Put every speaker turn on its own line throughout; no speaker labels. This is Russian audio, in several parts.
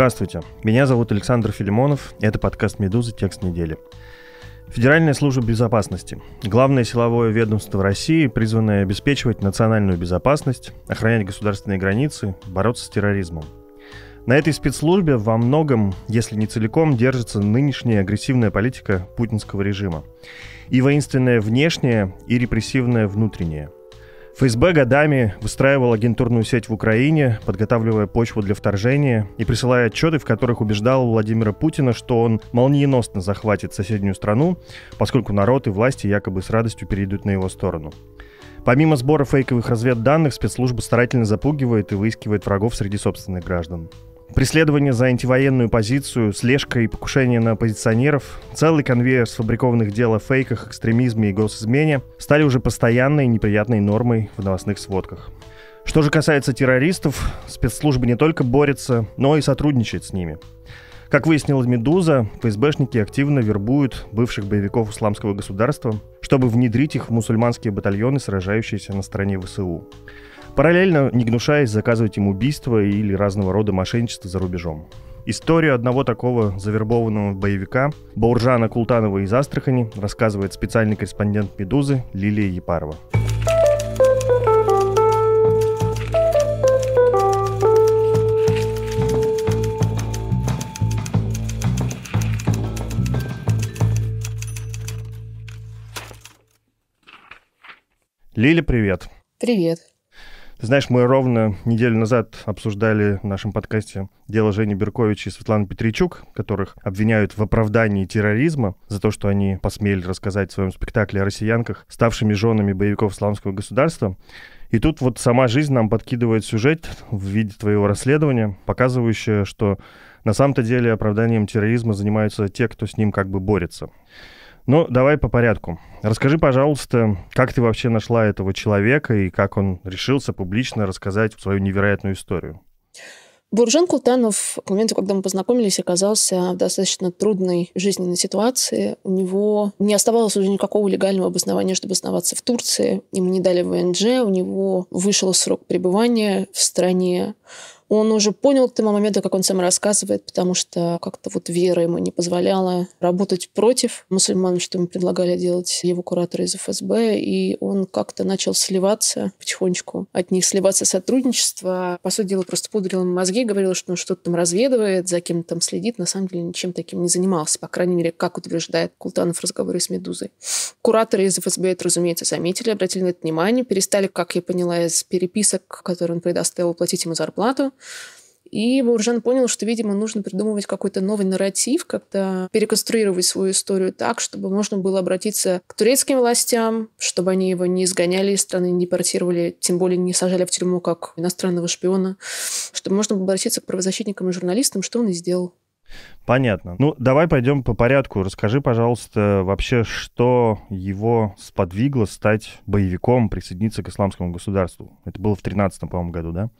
Здравствуйте, меня зовут Александр Филимонов, это подкаст «Медуза. Текст недели». Федеральная служба безопасности – главное силовое ведомство в России, призванное обеспечивать национальную безопасность, охранять государственные границы, бороться с терроризмом. На этой спецслужбе во многом, если не целиком, держится нынешняя агрессивная политика путинского режима. И воинственная внешняя, и репрессивная внутренняя – ФСБ годами выстраивал агентурную сеть в Украине, подготавливая почву для вторжения и присылая отчеты, в которых убеждал Владимира Путина, что он молниеносно захватит соседнюю страну, поскольку народ и власти якобы с радостью перейдут на его сторону. Помимо сбора фейковых разведданных, спецслужба старательно запугивает и выискивает врагов среди собственных граждан. Преследование за антивоенную позицию, слежка и покушение на оппозиционеров, целый конвейер сфабрикованных дел о фейках, экстремизме и госизмене стали уже постоянной неприятной нормой в новостных сводках. Что же касается террористов, спецслужбы не только борются, но и сотрудничают с ними. Как выяснила «Медуза», ФСБшники активно вербуют бывших боевиков исламского государства, чтобы внедрить их в мусульманские батальоны, сражающиеся на стороне ВСУ. Параллельно, не гнушаясь, заказывать им убийства или разного рода мошенничество за рубежом. Историю одного такого завербованного боевика Бауржана Култанова из Астрахани рассказывает специальный корреспондент «Медузы» Лилия Епарова. Лиля, привет. Привет. Ты знаешь, мы ровно неделю назад обсуждали в нашем подкасте дело Жени Берковича и Светланы Петричук, которых обвиняют в оправдании терроризма за то, что они посмели рассказать в своем спектакле о россиянках, ставшими женами боевиков исламского государства. И тут вот сама жизнь нам подкидывает сюжет в виде твоего расследования, показывающее, что на самом-то деле оправданием терроризма занимаются те, кто с ним как бы борется. Ну, давай по порядку. Расскажи, пожалуйста, как ты вообще нашла этого человека и как он решился публично рассказать свою невероятную историю?
Буржан Култанов, к моменту, когда мы познакомились, оказался в достаточно трудной жизненной ситуации. У него не оставалось уже никакого легального обоснования, чтобы оставаться в Турции. Ему не дали ВНЖ, у него вышел срок пребывания в стране он уже понял к тому моменту, как он сам рассказывает, потому что как-то вот вера ему не позволяла работать против мусульман, что ему предлагали делать его кураторы из ФСБ, и он как-то начал сливаться потихонечку, от них сливаться сотрудничество. По сути дела, просто пудрил им мозги, говорил, что он что-то там разведывает, за кем там следит, на самом деле ничем таким не занимался, по крайней мере, как утверждает Култанов в разговоре с «Медузой». Кураторы из ФСБ это, разумеется, заметили, обратили на это внимание, перестали, как я поняла, из переписок, которые он предоставил, платить ему зарплату, и Бауржан понял, что, видимо, нужно придумывать какой-то новый нарратив, как-то переконструировать свою историю так, чтобы можно было обратиться к турецким властям, чтобы они его не изгоняли из страны, не депортировали, тем более не сажали в тюрьму как иностранного шпиона, чтобы можно было обратиться к правозащитникам и журналистам, что он и сделал.
Понятно. Ну, давай пойдем по порядку. Расскажи, пожалуйста, вообще, что его сподвигло стать боевиком, присоединиться к исламскому государству. Это было в 13 по-моему, году, да?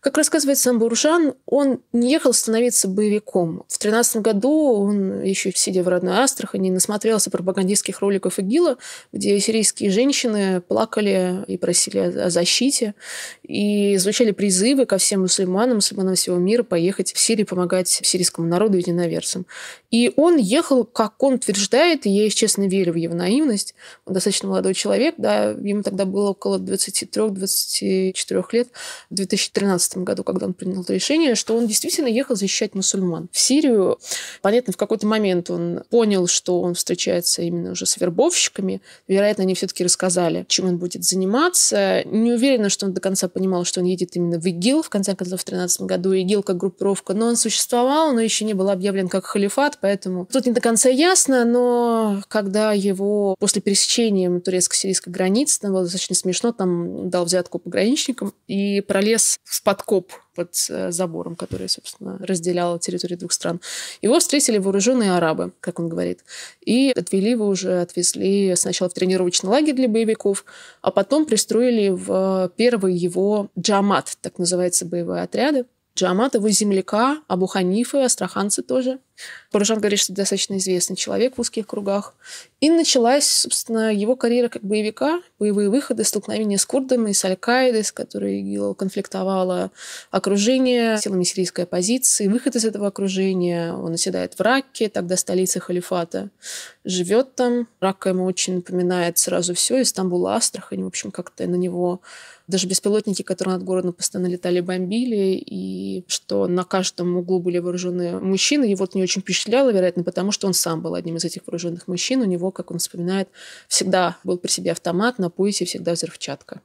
Как рассказывает сам Буржан, он не ехал становиться боевиком. В 13 году он, еще сидя в родной Астрахани, насмотрелся пропагандистских роликов ИГИЛа, где сирийские женщины плакали и просили о защите, и звучали призывы ко всем мусульманам, мусульманам всего мира поехать в Сирию помогать сирийскому народу и ненависти единоверцем. И он ехал, как он утверждает, и я, если честно, верю в его наивность. Он достаточно молодой человек, да, ему тогда было около 23-24 лет, в 2013 году, когда он принял это решение, что он действительно ехал защищать мусульман в Сирию. Понятно, в какой-то момент он понял, что он встречается именно уже с вербовщиками. Вероятно, они все-таки рассказали, чем он будет заниматься. Не уверена, что он до конца понимал, что он едет именно в ИГИЛ, в конце концов, в 2013 году. ИГИЛ как группировка, но он существовал, но еще не был объявлен объявлен как халифат, поэтому тут не до конца ясно, но когда его после пересечения турецко-сирийской границы, там было достаточно смешно, там дал взятку пограничникам и пролез в подкоп под э, забором, который, собственно, разделял территорию двух стран. Его встретили вооруженные арабы, как он говорит, и отвели его уже, отвезли сначала в тренировочный лагерь для боевиков, а потом пристроили в первый его джамат, так называется боевые отряды, Джамат, его земляка, Абу Ханифы, астраханцы тоже. Парушан говорит, что достаточно известный человек в узких кругах. И началась, собственно, его карьера как боевика, боевые выходы, столкновения с курдами, с Аль-Каидой, с которой ИГИЛ конфликтовало окружение силами сирийской оппозиции, выход из этого окружения. Он оседает в Ракке, тогда столице халифата живет там. Рака ему очень напоминает сразу все, Истамбул, Астрахань. В общем, как-то на него даже беспилотники, которые над городом постоянно летали, бомбили, и что на каждом углу были вооруженные мужчины, и вот не очень впечатляло, вероятно, потому что он сам был одним из этих вооруженных мужчин. У него, как он вспоминает, всегда был при себе автомат, на поясе всегда взрывчатка.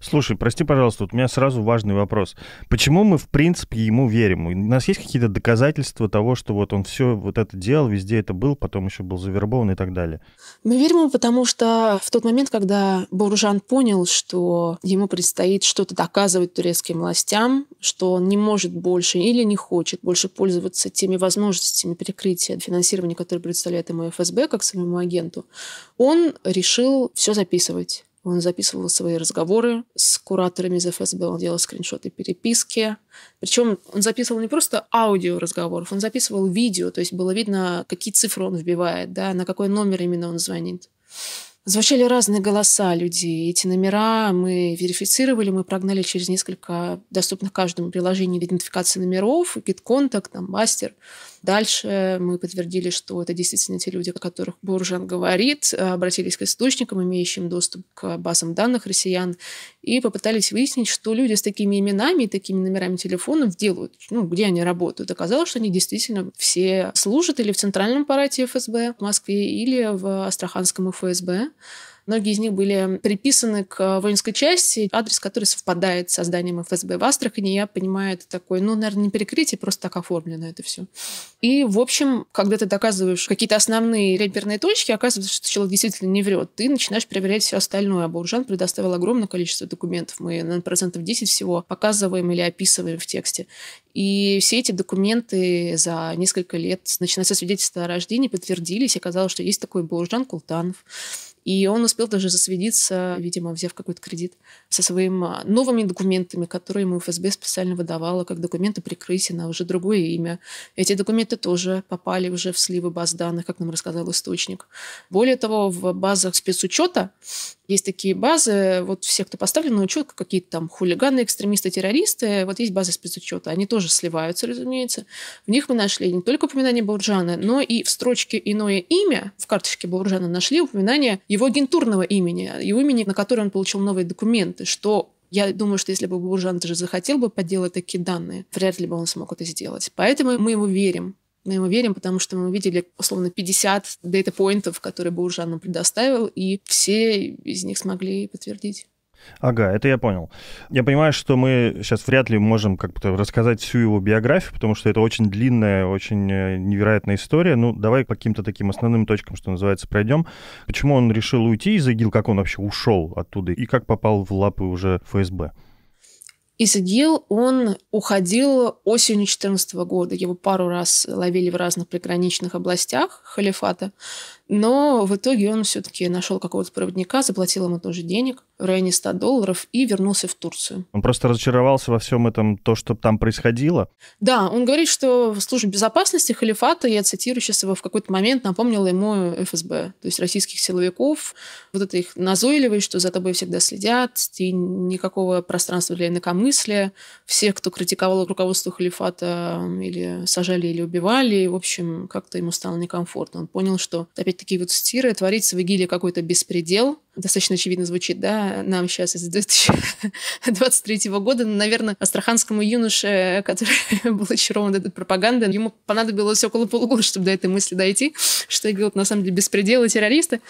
Слушай, прости, пожалуйста, вот у меня сразу важный вопрос. Почему мы, в принципе, ему верим? У нас есть какие-то доказательства того, что вот он все вот это делал, везде это был, потом еще был завербован и так далее?
Мы верим ему, потому что в тот момент, когда Боружан понял, что ему предстоит что-то доказывать турецким властям, что он не может больше или не хочет больше пользоваться теми возможностями перекрытия финансирования, которые представляет ему ФСБ как своему агенту, он решил все записывать он записывал свои разговоры с кураторами из ФСБ, он делал скриншоты переписки. Причем он записывал не просто аудио разговоров, он записывал видео, то есть было видно, какие цифры он вбивает, да, на какой номер именно он звонит. Звучали разные голоса людей. Эти номера мы верифицировали, мы прогнали через несколько доступных каждому приложений идентификации номеров, гид-контакт, там, мастер. Дальше мы подтвердили, что это действительно те люди, о которых Буржан говорит, обратились к источникам, имеющим доступ к базам данных россиян, и попытались выяснить, что люди с такими именами и такими номерами телефонов делают, ну, где они работают. Оказалось, что они действительно все служат или в Центральном аппарате ФСБ в Москве, или в Астраханском ФСБ. Многие из них были приписаны к э, воинской части, адрес которой совпадает с зданием ФСБ в Астрахани. Я понимаю, это такое, ну, наверное, не перекрытие, просто так оформлено это все. И, в общем, когда ты доказываешь какие-то основные реперные точки, оказывается, что человек действительно не врет. Ты начинаешь проверять все остальное. А Бауржан предоставил огромное количество документов. Мы, наверное, процентов 10 всего показываем или описываем в тексте. И все эти документы за несколько лет, начиная со свидетельства о рождении, подтвердились. Оказалось, что есть такой Буржан Култанов. И он успел даже засвидеться, видимо, взяв какой-то кредит со своими а, новыми документами, которые ему ФСБ специально выдавала как документы прикрытия на уже другое имя. Эти документы тоже попали уже в сливы баз данных, как нам рассказал источник. Более того, в базах спецучета есть такие базы, вот все, кто поставлен на учет, какие-то там хулиганы, экстремисты, террористы, вот есть базы спецучета, они тоже сливаются, разумеется. В них мы нашли не только упоминание Бурджана, но и в строчке «Иное имя» в карточке Бурджана нашли упоминание его агентурного имени, его имени, на которое он получил новые документы, что я думаю, что если бы Буржан даже захотел бы подделать такие данные, вряд ли бы он смог это сделать. Поэтому мы ему верим. Мы ему верим, потому что мы увидели условно, 50 дейта-поинтов, которые Бауржан нам предоставил, и все из них смогли подтвердить.
Ага, это я понял. Я понимаю, что мы сейчас вряд ли можем как-то рассказать всю его биографию, потому что это очень длинная, очень э, невероятная история. Ну, давай по каким-то таким основным точкам, что называется, пройдем. Почему он решил уйти из ИГИЛ, как он вообще ушел оттуда и как попал в лапы уже ФСБ?
И Сагил, он уходил осенью 2014 года. Его пару раз ловили в разных приграничных областях халифата. Но в итоге он все-таки нашел какого-то проводника, заплатил ему тоже денег в районе 100 долларов и вернулся в Турцию.
Он просто разочаровался во всем этом, то, что там происходило?
Да, он говорит, что в службе безопасности халифата, я цитирую сейчас его, в какой-то момент напомнила ему ФСБ, то есть российских силовиков, вот это их назойливые, что за тобой всегда следят, и никакого пространства для инакомыслия, всех, кто критиковал руководство халифата, или сажали, или убивали, в общем, как-то ему стало некомфортно. Он понял, что смотреть такие вот стиры, творить в Игиле какой-то беспредел. Достаточно очевидно звучит, да, нам сейчас из 2023 года. Ну, наверное, астраханскому юноше, который был очарован этой пропагандой, ему понадобилось около полугода, чтобы до этой мысли дойти, что Игил на самом деле беспредел и террористы.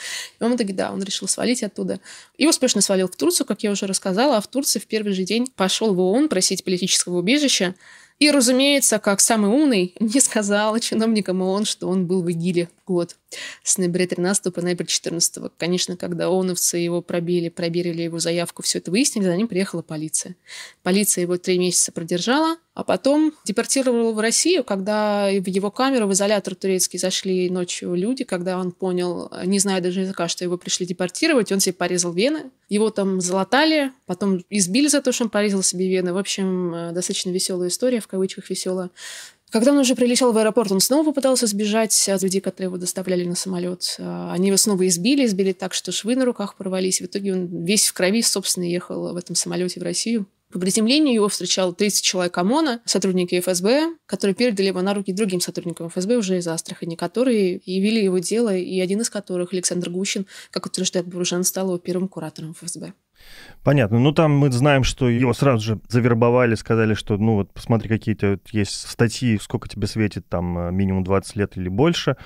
И он таки, да, он решил свалить оттуда. И успешно свалил в Турцию, как я уже рассказала, а в Турции в первый же день пошел в ООН просить политического убежища. И, разумеется, как самый умный, не сказал чиновникам ООН, что он был в ИГИЛе год с ноября 13 по ноябрь 14. Конечно, когда оновцы его пробили, проверили его заявку, все это выяснили, за ним приехала полиция. Полиция его три месяца продержала, а потом депортировала в Россию, когда в его камеру, в изолятор турецкий зашли ночью люди, когда он понял, не зная даже языка, что его пришли депортировать, он себе порезал вены, его там залатали, потом избили за то, что он порезал себе вены. В общем, э, достаточно веселая история, в кавычках веселая. Когда он уже прилетел в аэропорт, он снова попытался сбежать от людей, которые его доставляли на самолет. А, они его снова избили, избили так, что швы на руках порвались. В итоге он весь в крови, собственно, ехал в этом самолете в Россию. По приземлению его встречал 30 человек ОМОНа, сотрудники ФСБ, которые передали его на руки другим сотрудникам ФСБ уже из Астрахани, которые и вели его дело, и один из которых, Александр Гущин, как утверждает Буржан, стал его первым куратором ФСБ.
Понятно. Ну, там мы знаем, что его сразу же завербовали, сказали, что, ну, вот, посмотри, какие-то вот есть статьи, сколько тебе светит, там, э, минимум 20 лет или больше.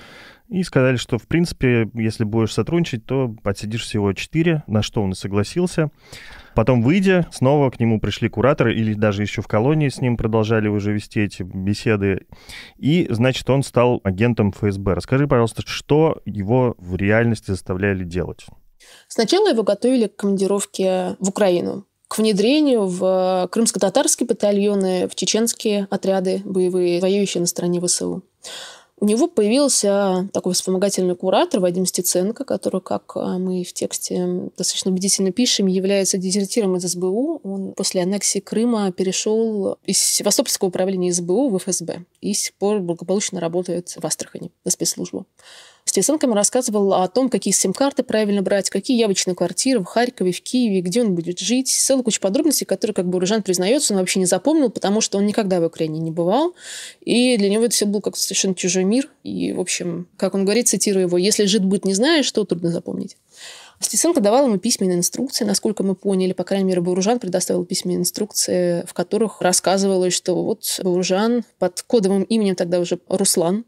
И сказали, что, в принципе, если будешь сотрудничать, то отсидишь всего 4, на что он и согласился. Потом, выйдя, снова к нему пришли кураторы, или даже еще в колонии с ним продолжали уже вести эти беседы. И, значит, он стал агентом ФСБ. Расскажи, пожалуйста, что его в реальности заставляли делать?
Сначала его готовили к командировке в Украину, к внедрению в э, крымско-татарские батальоны, в чеченские отряды боевые, воюющие на стороне ВСУ. У него появился такой вспомогательный куратор Вадим Стеценко, который, как э, мы в тексте достаточно убедительно пишем, является дезертиром из СБУ. Он после аннексии Крыма перешел из Севастопольского управления СБУ в ФСБ и с тех пор благополучно работает в Астрахани на спецслужбу с рисунками рассказывал о том, какие сим-карты правильно брать, какие явочные квартиры в Харькове, в Киеве, где он будет жить. Целая куча подробностей, которые, как бы Уржан признается, он вообще не запомнил, потому что он никогда в Украине не бывал. И для него это все был как совершенно чужой мир. И, в общем, как он говорит, цитирую его, «Если жид-быт не знаешь, то трудно запомнить». Стеценко давал ему письменные инструкции, насколько мы поняли, по крайней мере, Бауружан предоставил письменные инструкции, в которых рассказывалось, что вот Бауружан под кодовым именем тогда уже Руслан,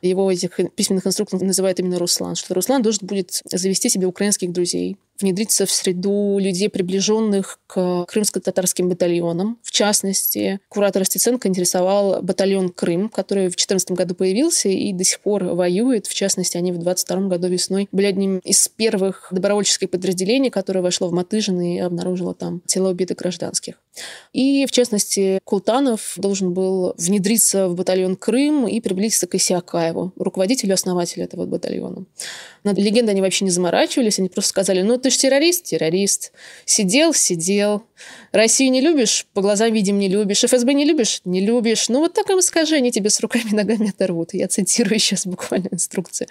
его этих письменных инструкций называют именно Руслан, что Руслан должен будет завести себе украинских друзей, внедриться в среду людей, приближенных к крымско-татарским батальонам. В частности, куратор Стеценко интересовал батальон «Крым», который в 2014 году появился и до сих пор воюет. В частности, они в 2022 году весной были одним из первых добровольческих подразделений, которое вошло в Матыжин и обнаружило там тела убитых гражданских. И, в частности, Култанов должен был внедриться в батальон «Крым» и приблизиться к Исиакаеву, руководителю-основателю этого батальона. Над легендой они вообще не заморачивались, они просто сказали, ну ты же террорист, террорист. Сидел, сидел. Россию не любишь, по глазам видим не любишь. ФСБ не любишь, не любишь. Ну вот так им скажи, они тебе с руками и ногами оторвут. Я цитирую сейчас буквально инструкции.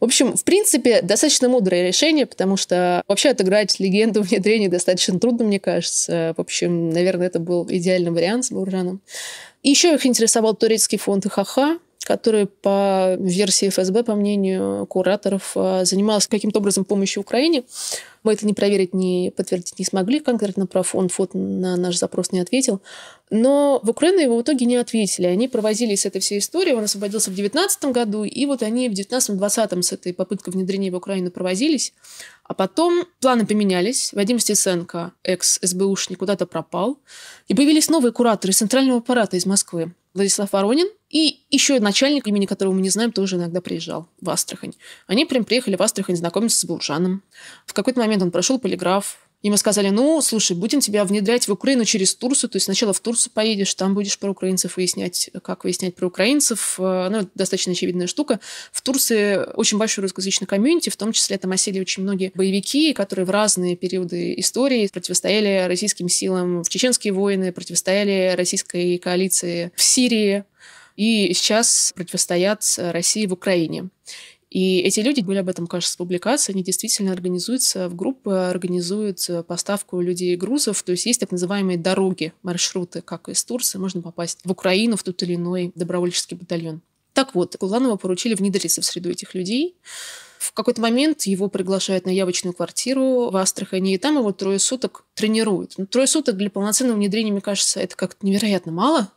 В общем, в принципе, достаточно мудрое решение, потому что вообще отыграть легенду внедрения достаточно трудно, мне кажется. В общем, наверное, это был идеальный вариант с Буржаном. Еще их интересовал турецкий фонд ХХ который по версии ФСБ, по мнению кураторов, э, занимался каким-то образом помощью Украине. Мы это не проверить, не подтвердить не смогли. Конкретно про фон фото на наш запрос не ответил. Но в Украину его в итоге не ответили. Они провозились с этой всей историей. Он освободился в 2019 году. И вот они в 19-20 с этой попыткой внедрения в Украину провозились. А потом планы поменялись. Вадим Стесенко, экс-СБУшник, куда-то пропал. И появились новые кураторы центрального аппарата из Москвы. Владислав Воронин, и еще начальник, имени которого мы не знаем, тоже иногда приезжал в Астрахань. Они прям приехали в Астрахань знакомиться с Буржаном. В какой-то момент он прошел полиграф, Ему сказали, ну, слушай, будем тебя внедрять в Украину через Турцию, то есть сначала в Турцию поедешь, там будешь про украинцев выяснять, как выяснять про украинцев. Э, ну, достаточно очевидная штука. В Турции очень большой русскоязычный комьюнити, в том числе там осели очень многие боевики, которые в разные периоды истории противостояли российским силам в чеченские войны, противостояли российской коалиции в Сирии и сейчас противостоят России в Украине. И эти люди были об этом, кажется, публикации, они действительно организуются в группы, организуют поставку людей и грузов. То есть есть так называемые дороги, маршруты, как из Турции можно попасть в Украину, в тот или иной добровольческий батальон. Так вот, Куланова поручили внедриться в среду этих людей. В какой-то момент его приглашают на явочную квартиру в Астрахани, и там его трое суток тренируют. Но ну, трое суток для полноценного внедрения, мне кажется, это как-то невероятно мало.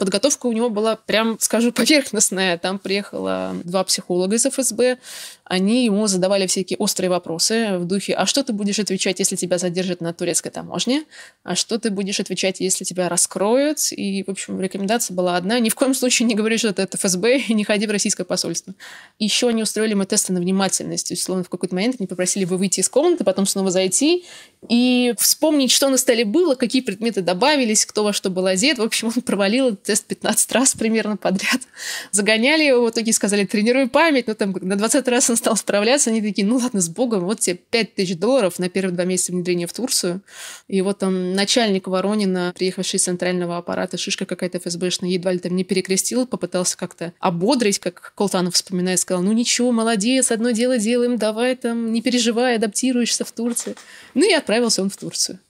Подготовка у него была, прям скажу, поверхностная. Там приехало два психолога из ФСБ. Они ему задавали всякие острые вопросы в духе «А что ты будешь отвечать, если тебя задержат на турецкой таможне? А что ты будешь отвечать, если тебя раскроют?» И, в общем, рекомендация была одна. Ни в коем случае не говори, что это ФСБ, и не ходи в российское посольство. Еще они устроили мы тесты на внимательность. Условно, в какой-то момент они попросили вы выйти из комнаты, потом снова зайти и вспомнить, что на столе было, какие предметы добавились, кто во что был одет. В общем, он провалил этот тест 15 раз примерно подряд. Загоняли его, в итоге сказали, тренируй память, но ну, там на 20 раз он стал справляться, они такие, ну ладно, с богом, вот тебе 5 тысяч долларов на первые два месяца внедрения в Турцию. И вот там начальник Воронина, приехавший из центрального аппарата, шишка какая-то ФСБшная, едва ли там не перекрестил, попытался как-то ободрить, как Колтанов вспоминает, сказал, ну ничего, молодец, одно дело делаем, давай там, не переживай, адаптируешься в Турции. Ну и отправился он в Турцию.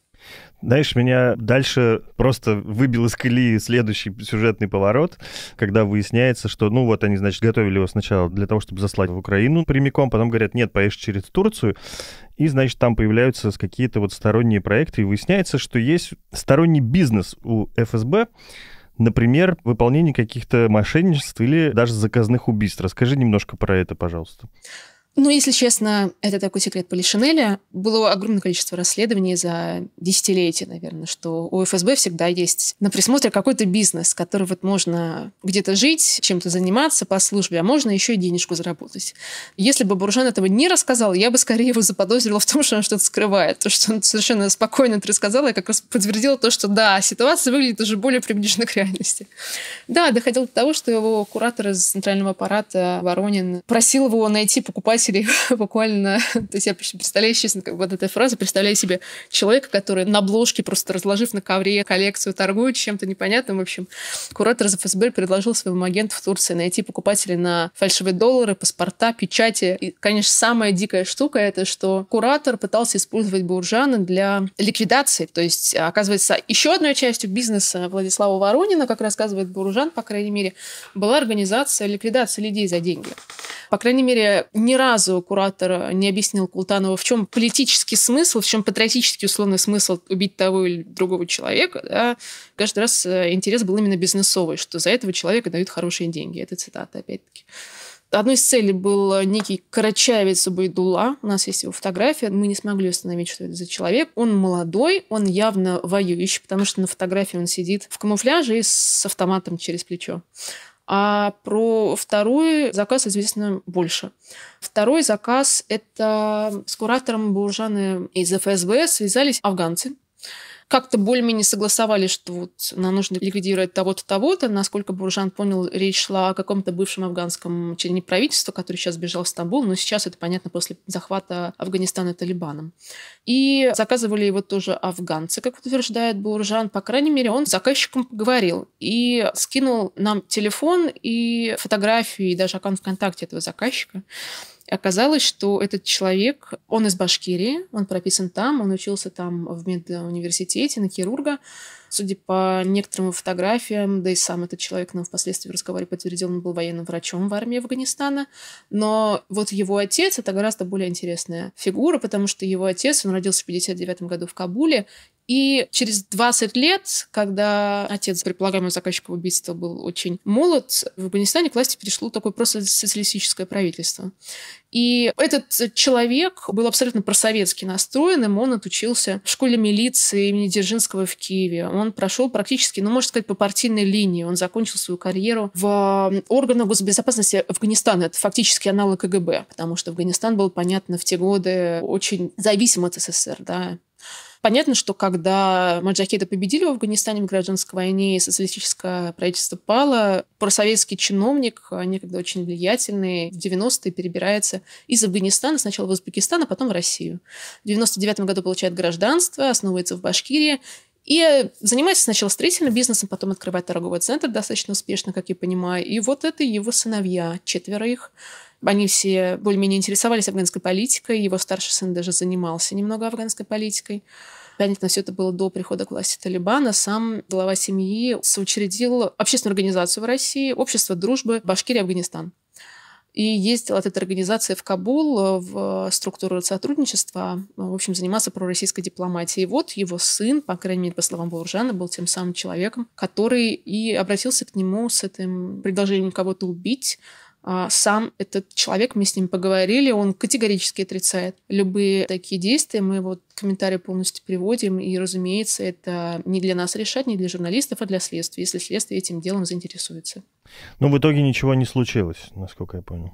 Знаешь, меня дальше просто выбил из колеи следующий сюжетный поворот, когда выясняется, что, ну вот они, значит, готовили его сначала для того, чтобы заслать в Украину прямиком, потом говорят, нет, поешь через Турцию, и, значит, там появляются какие-то вот сторонние проекты, и выясняется, что есть сторонний бизнес у ФСБ, например, выполнение каких-то мошенничеств или даже заказных убийств. Расскажи немножко про это, пожалуйста.
Ну, если честно, это такой секрет Полишинеля. Было огромное количество расследований за десятилетия, наверное, что у ФСБ всегда есть на присмотре какой-то бизнес, который вот можно где-то жить, чем-то заниматься по службе, а можно еще и денежку заработать. Если бы Буржан этого не рассказал, я бы скорее его заподозрила в том, что он что-то скрывает. То, что он совершенно спокойно это рассказал, я как раз подтвердила то, что да, ситуация выглядит уже более приближена к реальности. Да, доходило до того, что его куратор из центрального аппарата Воронин просил его найти покупать матери буквально... То есть я представляю, честно, как вот эта фраза, представляю себе человека, который на обложке, просто разложив на ковре коллекцию, торгует чем-то непонятным. В общем, куратор из ФСБ предложил своему агенту в Турции найти покупателей на фальшивые доллары, паспорта, печати. И, конечно, самая дикая штука — это что куратор пытался использовать Буржана для ликвидации. То есть, а, оказывается, еще одной частью бизнеса Владислава Воронина, как рассказывает Буржан, по крайней мере, была организация ликвидации людей за деньги. По крайней мере, не раз разу куратор не объяснил Култанову, в чем политический смысл, в чем патриотический условный смысл убить того или другого человека, да, каждый раз э, интерес был именно бизнесовый, что за этого человека дают хорошие деньги. Это цитата, опять-таки. Одной из целей был некий Карачаевец Убайдула. У нас есть его фотография. Мы не смогли установить, что это за человек. Он молодой, он явно воюющий, потому что на фотографии он сидит в камуфляже и с автоматом через плечо. А про второй заказ известно больше. Второй заказ – это с куратором Буржаны из ФСБ связались афганцы как-то более-менее согласовали, что вот нам нужно ликвидировать того-то, того-то. Насколько Буржан понял, речь шла о каком-то бывшем афганском члене правительства, который сейчас бежал в Стамбул, но сейчас это понятно после захвата Афганистана Талибаном. И заказывали его тоже афганцы, как утверждает Буржан. По крайней мере, он с заказчиком поговорил и скинул нам телефон и фотографии, и даже аккаунт ВКонтакте этого заказчика. Оказалось, что этот человек, он из Башкирии, он прописан там, он учился там в медуниверситете на хирурга, Судя по некоторым фотографиям, да и сам этот человек нам впоследствии в разговоре подтвердил, он был военным врачом в армии Афганистана. Но вот его отец — это гораздо более интересная фигура, потому что его отец, он родился в 59 году в Кабуле, и через 20 лет, когда отец предполагаемого заказчика убийства был очень молод, в Афганистане к власти перешло такое просто социалистическое правительство. И этот человек был абсолютно просоветски настроенным. Он отучился в школе милиции имени Дзержинского в Киеве. Он прошел практически, ну, можно сказать, по партийной линии. Он закончил свою карьеру в органах госбезопасности Афганистана. Это фактически аналог КГБ, потому что Афганистан был, понятно, в те годы очень зависим от СССР. Да? Понятно, что когда маджахеды победили в Афганистане в гражданской войне и социалистическое правительство пало, просоветский чиновник, некогда очень влиятельный, в 90-е перебирается из Афганистана, сначала в Узбекистан, а потом в Россию. В 99 году получает гражданство, основывается в Башкирии и занимается сначала строительным бизнесом, потом открывает торговый центр достаточно успешно, как я понимаю. И вот это его сыновья, четверо их, они все более-менее интересовались афганской политикой. Его старший сын даже занимался немного афганской политикой. Понятно, все это было до прихода к власти Талибана. Сам глава семьи соучредил общественную организацию в России «Общество дружбы Башкирия Афганистан». И ездил от этой организации в Кабул в структуру сотрудничества, в общем, заниматься пророссийской дипломатией. И вот его сын, по крайней мере, по словам Булуржана, был тем самым человеком, который и обратился к нему с этим предложением кого-то убить, а сам этот человек, мы с ним поговорили, он категорически отрицает любые такие действия. Мы вот комментарии полностью приводим, и, разумеется, это не для нас решать, не для журналистов, а для следствия, если следствие этим делом заинтересуется.
Но ну, в итоге ничего не случилось, насколько я понял.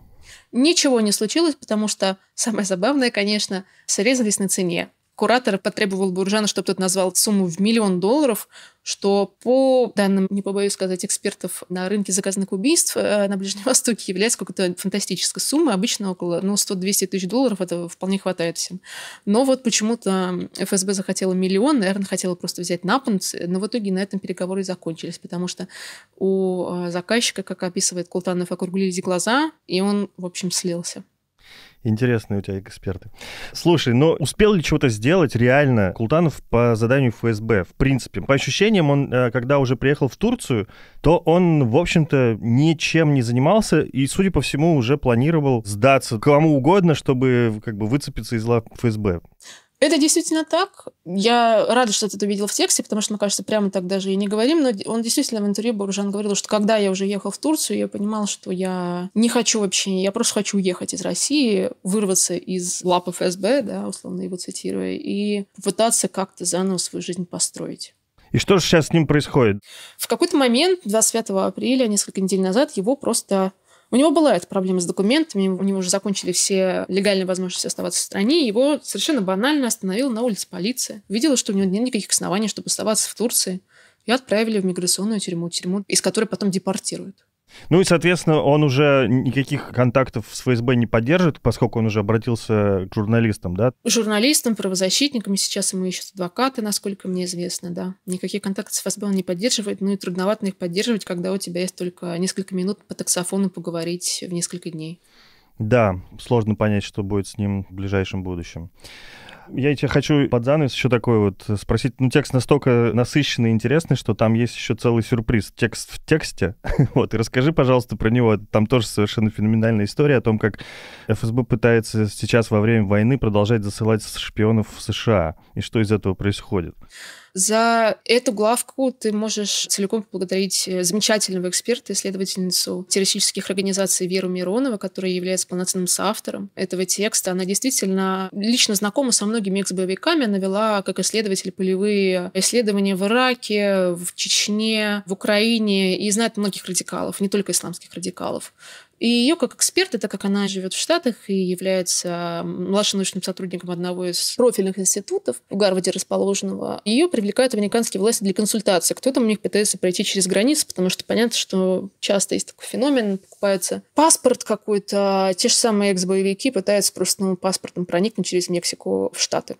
Ничего не случилось, потому что самое забавное, конечно, срезались на цене. Куратор потребовал Буржана, чтобы тот назвал сумму в миллион долларов, что по данным, не побоюсь сказать, экспертов на рынке заказных убийств э, на Ближнем Востоке является какой-то фантастической суммой. Обычно около ну, 100-200 тысяч долларов это вполне хватает всем. Но вот почему-то ФСБ захотела миллион, наверное, хотела просто взять на но в итоге на этом переговоры закончились, потому что у э, заказчика, как описывает Култанов, округлились глаза, и он, в общем, слился.
Интересные у тебя эксперты. Слушай, но ну, успел ли чего-то сделать реально Култанов по заданию ФСБ? В принципе, по ощущениям, он, э, когда уже приехал в Турцию, то он, в общем-то, ничем не занимался и, судя по всему, уже планировал сдаться кому угодно, чтобы как бы выцепиться из лап ФСБ.
Это действительно так. Я рада, что ты это увидел в тексте, потому что мне кажется, прямо так даже и не говорим. Но он действительно в интервью Буржан говорил, что когда я уже ехал в Турцию, я понимал, что я не хочу вообще, я просто хочу уехать из России, вырваться из лап ФСБ, да, условно его цитируя, и попытаться как-то заново свою жизнь построить.
И что же сейчас с ним происходит?
В какой-то момент, 25 апреля, несколько недель назад, его просто у него была эта проблема с документами, у него уже закончили все легальные возможности оставаться в стране, его совершенно банально остановила на улице полиция. Видела, что у него нет никаких оснований, чтобы оставаться в Турции. И отправили в миграционную тюрьму, тюрьму, из которой потом депортируют.
Ну и, соответственно, он уже никаких контактов с ФСБ не поддержит, поскольку он уже обратился к журналистам, да?
Журналистам, правозащитникам. Сейчас ему ищут адвокаты, насколько мне известно, да. Никаких контактов с ФСБ он не поддерживает, ну и трудновато их поддерживать, когда у тебя есть только несколько минут по таксофону поговорить в несколько дней.
Да, сложно понять, что будет с ним в ближайшем будущем. Я тебе хочу под занавес еще такой вот спросить. Ну, текст настолько насыщенный и интересный, что там есть еще целый сюрприз. Текст в тексте. вот, и расскажи, пожалуйста, про него. Там тоже совершенно феноменальная история о том, как ФСБ пытается сейчас во время войны продолжать засылать шпионов в США. И что из этого происходит.
За эту главку ты можешь целиком поблагодарить э, замечательного эксперта, исследовательницу террористических организаций Веру Миронова, которая является полноценным соавтором этого текста. Она действительно лично знакома со многими экс-боевиками. Она вела как исследователь полевые исследования в Ираке, в Чечне, в Украине и знает многих радикалов, не только исламских радикалов. И ее как эксперт, так как она живет в Штатах и является младшим научным сотрудником одного из профильных институтов в Гарварде расположенного, ее привлекают американские власти для консультации. Кто там у них пытается пройти через границу, потому что понятно, что часто есть такой феномен, покупается паспорт какой-то, а те же самые экс-боевики пытаются просто новым ну, паспортом проникнуть через Мексику в Штаты.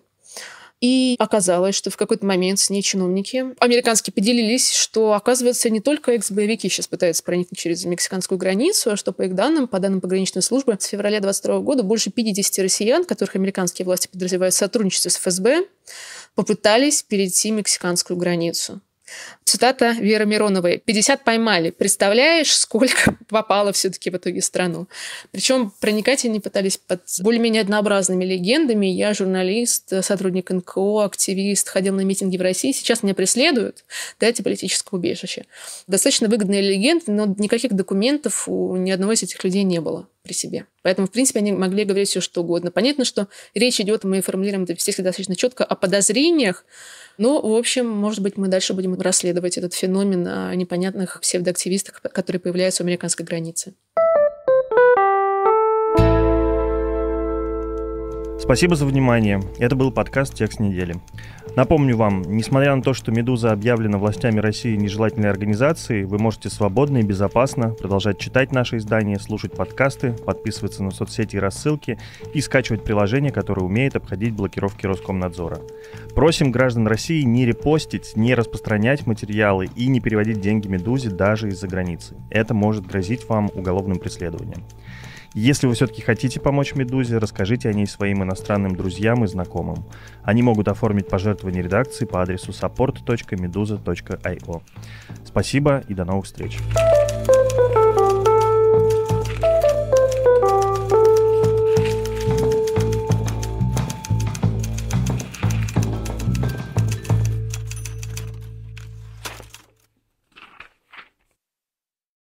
И оказалось, что в какой-то момент с ней чиновники американские поделились, что, оказывается, не только экс-боевики сейчас пытаются проникнуть через мексиканскую границу, а что, по их данным, по данным пограничной службы, с февраля 22 года больше 50 россиян, которых американские власти подразумевают сотрудничество с ФСБ, попытались перейти мексиканскую границу. Цитата Веры Мироновой. 50 поймали. Представляешь, сколько попало все-таки в итоге в страну. Причем проникать они пытались под более-менее однообразными легендами. Я журналист, сотрудник НКО, активист, ходил на митинги в России. Сейчас меня преследуют. Дайте политическое убежище. Достаточно выгодные легенды, но никаких документов у ни одного из этих людей не было при себе. Поэтому, в принципе, они могли говорить все что угодно. Понятно, что речь идет, мы формулируем это все всегда достаточно четко, о подозрениях, но, в общем, может быть, мы дальше будем расследовать этот феномен а, непонятных псевдоактивистов, которые появляются у американской границы.
Спасибо за внимание. Это был подкаст «Текст недели». Напомню вам, несмотря на то, что «Медуза» объявлена властями России нежелательной организацией, вы можете свободно и безопасно продолжать читать наши издания, слушать подкасты, подписываться на соцсети и рассылки и скачивать приложение, которое умеет обходить блокировки Роскомнадзора. Просим граждан России не репостить, не распространять материалы и не переводить деньги «Медузе» даже из-за границы. Это может грозить вам уголовным преследованием. Если вы все-таки хотите помочь «Медузе», расскажите о ней своим иностранным друзьям и знакомым. Они могут оформить пожертвование редакции по адресу support.meduza.io. Спасибо и до новых встреч!